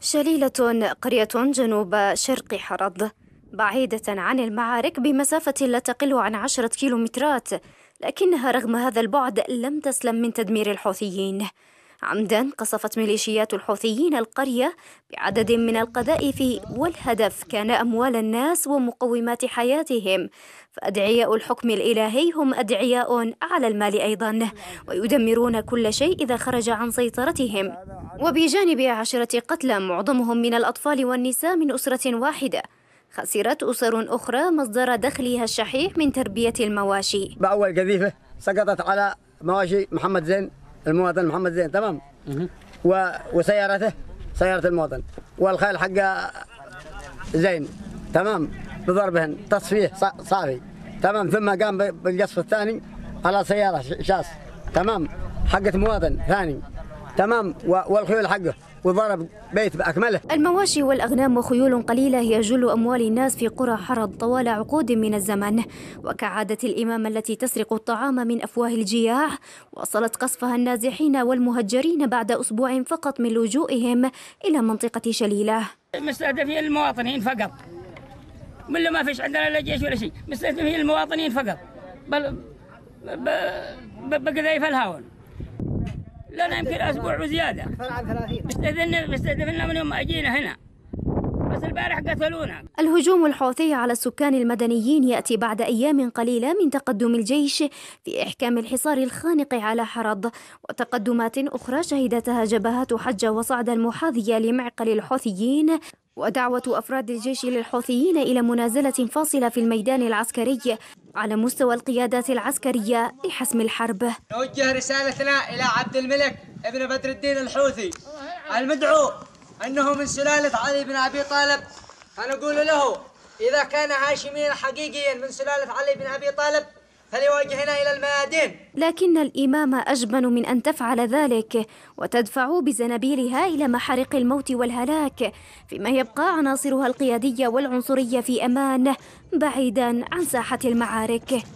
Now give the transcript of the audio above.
شليلة قرية جنوب شرق حرض بعيدة عن المعارك بمسافة لا تقل عن عشرة كيلومترات لكنها رغم هذا البعد لم تسلم من تدمير الحوثيين عمدا قصفت ميليشيات الحوثيين القرية بعدد من القذائف والهدف كان أموال الناس ومقومات حياتهم فأدعياء الحكم الإلهي هم أدعياء على المال أيضا ويدمرون كل شيء إذا خرج عن سيطرتهم وبجانب عشرة قتلى معظمهم من الأطفال والنساء من أسرة واحدة خسرت أسر أخرى مصدر دخلها الشحيح من تربية المواشي بأول قذيفة سقطت على مواشي محمد زين المواطن محمد زين تمام و... وسيارته سيارة المواطن والخيل حقه زين تمام بضربهن تصفيه صافي تمام ثم قام بالقصف الثاني على سيارة شاس تمام حقت مواطن ثاني تمام والخيول حقه وضرب بيت بأكمله المواشي والأغنام وخيول قليلة هي جل أموال الناس في قرى حرض طوال عقود من الزمن وكعادة الإمامة التي تسرق الطعام من أفواه الجياع وصلت قصفها النازحين والمهجرين بعد أسبوع فقط من لجوئهم إلى منطقة شليلة مستهدفين المواطنين فقط ولا ما فيش عندنا لا جيش ولا شيء مستهدفين المواطنين فقط بل بقذايف الهاون لنا يمكن اسبوع وزياده اكثر عن 30 من يوم ما اجينا هنا بس البارح قتلونا الهجوم الحوثي على السكان المدنيين يأتي بعد أيام قليلة من تقدم الجيش في إحكام الحصار الخانق على حرض وتقدمات أخرى شهدتها جبهات حجة وصعدة المحاذية لمعقل الحوثيين ودعوة أفراد الجيش للحوثيين إلى منازلة فاصلة في الميدان العسكري على مستوى القيادات العسكرية لحسم الحرب نوجه رسالتنا إلى عبد الملك ابن بدر الدين الحوثي المدعو أنه من سلالة علي بن أبي طالب فنقول له إذا كان هاشميا حقيقيا من سلالة علي بن أبي طالب هل يواجهنا إلى الميادين لكن الإمامة أجبن من أن تفعل ذلك وتدفع بزنابيلها إلى محارق الموت والهلاك فيما يبقى عناصرها القيادية والعنصرية في أمان بعيدا عن ساحة المعارك